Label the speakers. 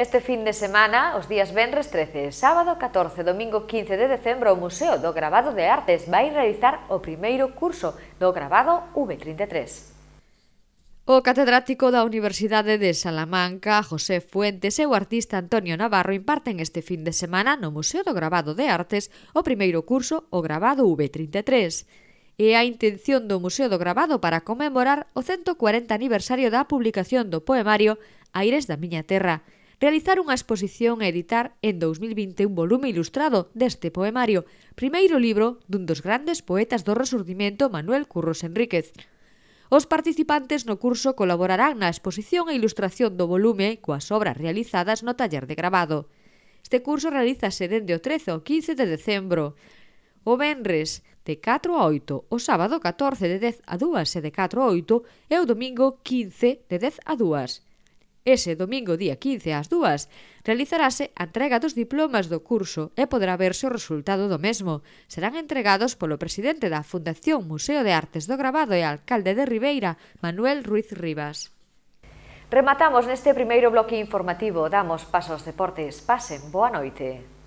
Speaker 1: Este fin de semana, os días venres 13 sábado 14 domingo 15 de decembro, o Museo do Grabado de Artes vai realizar o primeiro curso do Grabado V33. O catedrático da Universidade de Salamanca, José Fuentes, e o artista Antonio Navarro imparten este fin de semana no Museo do Grabado de Artes o primeiro curso O Grabado V33. E a intención do Museo do Grabado para conmemorar o 140 aniversario da publicación do poemario Aires da miña terra, realizar unha exposición e editar en 2020 un volume ilustrado deste poemario, primeiro libro dun dos grandes poetas do resurdimento Manuel Curros Enríquez. Os participantes no curso colaborarán na exposición e ilustración do volume coas obras realizadas no taller de grabado. Este curso realízase dende o 13 ao 15 de decembro. O Benres, de 4 a 8, o sábado 14 de 10 a 2 e de 4 a 8 e o domingo 15 de 10 a 2. Ese domingo día 15 ás 2 realizarase a entrega dos diplomas do curso e poderá verse o resultado do mesmo. Serán entregados polo presidente da Fundación Museo de Artes do Grabado e alcalde de Ribeira, Manuel Ruiz Rivas. Rematamos neste primeiro bloque informativo. Damos paso aos deportes. Pasen boa noite.